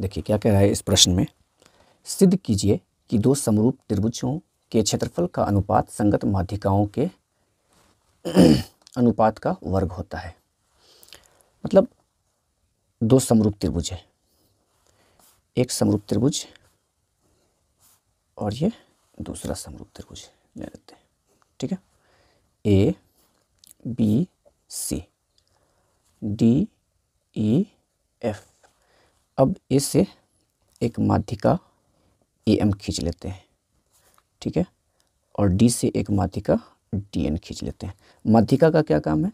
देखिए क्या कह रहा है इस प्रश्न में सिद्ध कीजिए कि दो समरूप त्रिभुजों के क्षेत्रफल का अनुपात संगत माध्यिकाओं के अनुपात का वर्ग होता है मतलब दो समरूप त्रिभुज है एक समरूप त्रिभुज और ये दूसरा समरूप त्रिभुज ले लेते हैं ठीक है A B C D E F अब इससे एक माध्यिका ए e एम खींच लेते हैं ठीक है और डी से एक माध्यिका डी एन खींच लेते हैं माध्यिका का क्या काम है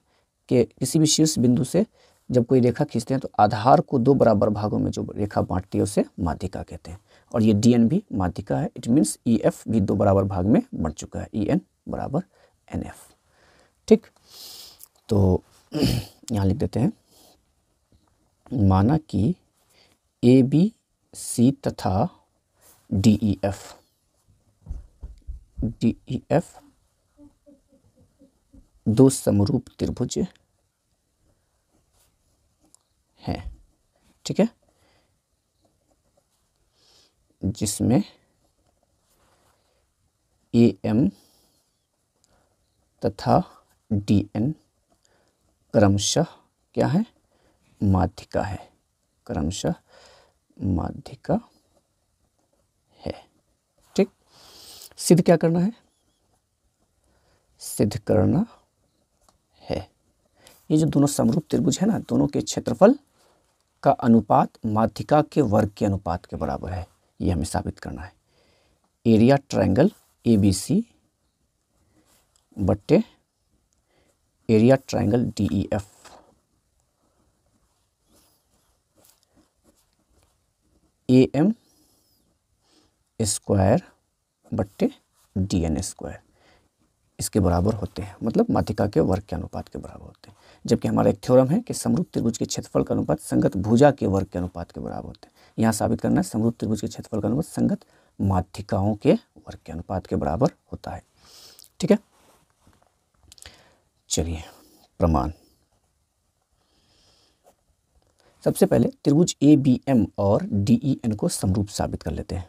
कि किसी भी शीर्ष बिंदु से जब कोई रेखा खींचते हैं तो आधार को दो बराबर भागों में जो रेखा बांटती है उसे माध्यिका कहते हैं और ये डी एन भी माध्यिका है इट मीन्स ई एफ भी दो बराबर भाग में बढ़ चुका है ई e एन बराबर एन एफ ठीक तो यहाँ लिख देते हैं माना कि ए बी सी तथा D E F D E F दो समरूप त्रिभुज हैं ठीक है जिसमें ए एम तथा डी एन क्रमशः क्या है माध्यिका है क्रमशः माध्यिका है ठीक सिद्ध क्या करना है सिद्ध करना है ये जो दोनों समरूप त्रिभुज है ना दोनों के क्षेत्रफल का अनुपात माध्यिका के वर्ग के अनुपात के बराबर है ये हमें साबित करना है area triangle A B C बट्टे area triangle DEF F e A M square बट्टे डी एन स्क्वायर इसके बराबर होते हैं मतलब मातिका के वर्ग के अनुपात के बराबर होते हैं जबकि हमारा एक थ्योरम है कि समरूप त्रिभुज के क्षेत्रफल का अनुपात संगत भुजा के वर्ग के अनुपात के बराबर होते हैं यहाँ साबित करना है समरूप त्रिभुज के क्षेत्रफल का अनुपात संगत माध्यिकाओं के वर्ग के अनुपात के बराबर होता है ठीक है चलिए प्रमाण सबसे पहले त्रिभुज ए बी एम और डी ई एन को समरूप साबित कर लेते हैं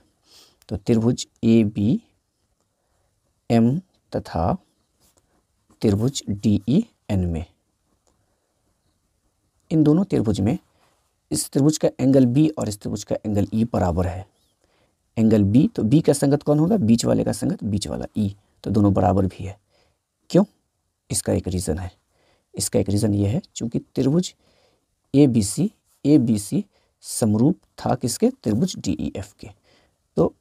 तो त्रिभुज ए बी एम तथा त्रिभुज डी ई एन में इन दोनों त्रिभुज में इस त्रिभुज का एंगल बी और इस त्रिभुज का एंगल ई e बराबर है एंगल बी तो बी का संगत कौन होगा बीच वाले का संगत बीच वाला ई e। तो दोनों बराबर भी है क्यों इसका एक रीज़न है इसका एक रीज़न ये है चूँकि त्रिभुज A B C A B सी समरूप था किसके त्रिभुज डी ई एफ के तो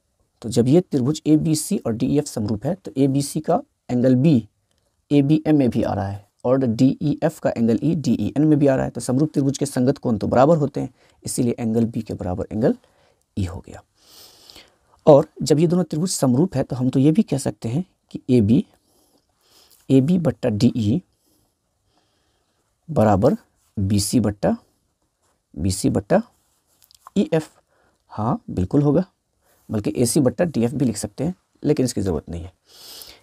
तो जब ये त्रिभुज ए बी सी और डी ई एफ समरूप है तो ए बी सी का angle B A B M में भी आ रहा है और डी ई एफ का angle E D E N में भी आ रहा है तो समरूप त्रिभुज के संगत कोण तो बराबर होते हैं इसीलिए एंगल बी के बराबर एंगल ई e हो गया और जब ये दोनों त्रिभुज समरूप है तो हम तो ये भी कह सकते हैं कि ए बी ए बी बट्टा डी ई e बराबर बी सी बट्टा बी सी बट्टा ई एफ हाँ बिल्कुल होगा बल्कि ए सी बट्टा डी एफ भी लिख सकते हैं लेकिन इसकी ज़रूरत नहीं है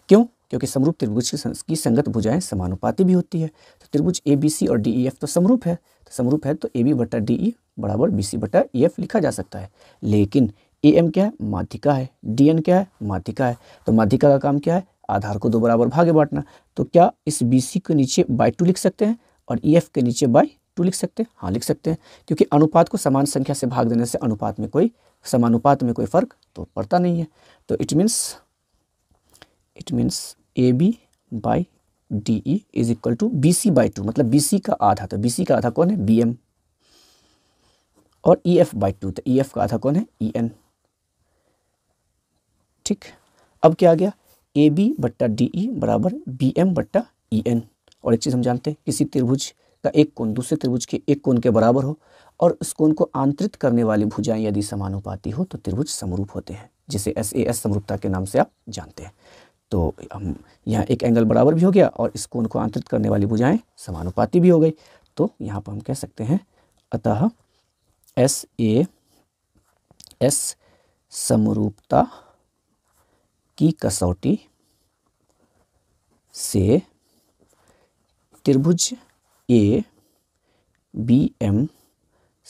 क्यों क्योंकि समरूप त्रिभुज की संगत भुजाएं समानुपाती भी होती है तो त्रिभुज ए बी सी और डी ई एफ तो समरूप है तो समरूप है तो ए बी बट्टा डी ई बराबर बी सी बट्टा ई एफ लिखा जा सकता है लेकिन ए एम क्या है माध्यिका है डी एन क्या है माध्यिका है तो माध्यिका का काम क्या है आधार को दो बराबर भागे बांटना तो क्या इस बी सी के नीचे बाई टू लिख सकते हैं और ई एफ के नीचे बाई टू लिख सकते हैं हाँ लिख सकते हैं क्योंकि अनुपात को समान संख्या से भाग देने से अनुपात में कोई समानुपात में कोई फर्क तो पड़ता नहीं है तो it means it means A B by D E is equal to B C by two मतलब बी सी का आधा तो बी सी का आधा कौन है बी एम और ई एफ बाई टू तो ई e एफ का आधा कौन है ई e एन ठीक अब क्या आ गया ए बी बट्टा डी ई e बराबर बी एम बट्टा ई एन और एक चीज़ हम जानते हैं किसी त्रिभुज का एक कोण दूसरे त्रिभुज के एक कोण के बराबर हो और उस कोण को आंतरित करने वाली भुजाएं यदि समानुपाती हो तो त्रिभुज समरूप होते हैं जिसे एस ए एस समरूपता के नाम से आप जानते हैं तो हम यहाँ एक एंगल बराबर भी हो गया और इस कोण को आंतरित करने वाली भुजाएं समानुपाती भी हो गई तो यहाँ पर हम कह सकते हैं अतः एस ए एस समरूपता की कसौटी से त्रिभुज ए बी एम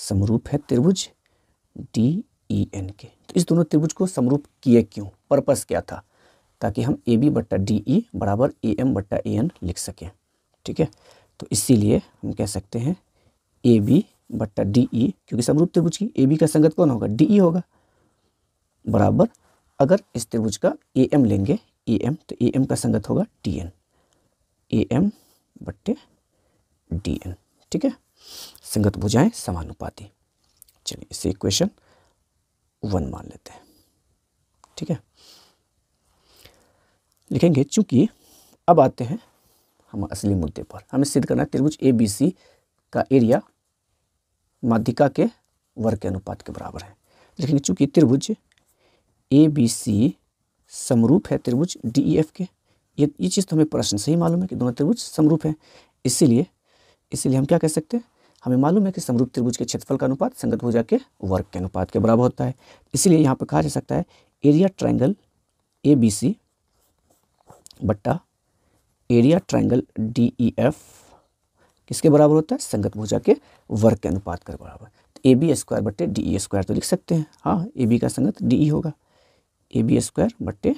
समरूप है त्रिभुज डी ई एन के तो इस दोनों त्रिभुज को समरूप किए क्यों पर्पस क्या था ताकि हम ए बी बट्टा डी ई e बराबर ए एम बट्टा ए एन लिख सकें ठीक है तो इसीलिए हम कह सकते हैं ए बी बट्टा डी ई e, क्योंकि समरूप त्रिभुज की ए बी का संगत कौन होगा डी ई e होगा बराबर अगर इस त्रिभुज का ए एम लेंगे ए एम तो ए एम का संगत होगा डी एन ए एम बट्टे डी एन ठीक है संगत भुजाएं समानुपाती चलिए इसे इक्वेशन वन मान लेते हैं ठीक है लिखेंगे चूंकि अब आते हैं हम असली मुद्दे पर हमें सिद्ध करना है त्रिभुज ए बी सी का एरिया माध्यिका के वर्ग के अनुपात के बराबर है लेकिन चूंकि त्रिभुज ए बी सी समरूप है त्रिभुज डी ई एफ के ये ये चीज़ तो हमें प्रश्न से ही मालूम है कि दोनों त्रिभुज समरूप हैं इसीलिए इसीलिए हम क्या कह सकते हैं हमें मालूम है कि समरूप त्रिभुज के क्षेत्रफल का अनुपात संगत भुजा के वर्ग के अनुपात के बराबर होता है इसीलिए यहाँ पर कहा जा सकता है area triangle A B C बट्टा area triangle D E F किसके बराबर होता है संगत भुजा के वर्ग के अनुपात के बराबर तो ए बी स्क्वायर बट्टे डी ई स्क्वायर तो लिख सकते हैं हाँ ए बी का संगत डी ई e होगा ए बी स्क्वायर बट्टे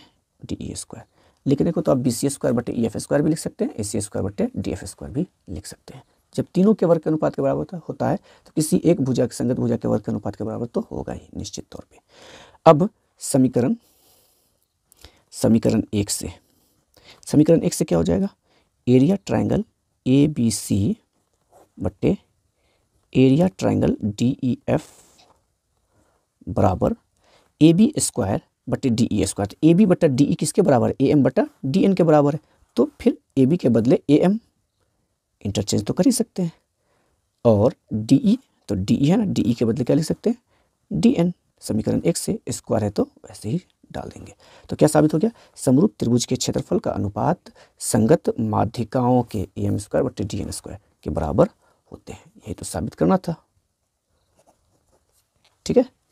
डी ई स्क्वायर लेकिन देखो तो आप बी सी स्क्वायर बट्टे ई एफ स्क्वायर भी लिख सकते हैं ए सी स्क्वायर बट्टे डी एफ स्क्वायर भी लिख सकते हैं जब तीनों के वर्ग के अनुपात के बराबर होता है तो किसी एक भुजा के संगत भुजा के वर्ग के अनुपात के बराबर तो होगा ही निश्चित तौर पर अब समीकरण समीकरण एक से समीकरण एक से क्या हो जाएगा area triangle A B C बट्टे area triangle D E F बराबर ए बी स्क्वायर बटे डी ई स्क्वायर तो ए बी बटा डी ई किसके बराबर है ए एम बटा डी एन के बराबर है तो फिर ए बी के बदले ए एम इंटरचेंज तो कर ही सकते हैं और डी ई e, तो डी ई e है ना डी ई e के बदले क्या लिख सकते हैं डी एन समीकरण एक से स्क्वायर है तो वैसे ही डाल देंगे तो क्या साबित हो गया समरूप त्रिभुज के क्षेत्रफल का अनुपात संगत माध्यिकाओं के ए एम स्क्वायर बटे डी एन स्क्वायर के बराबर होते हैं यही तो साबित करना था ठीक है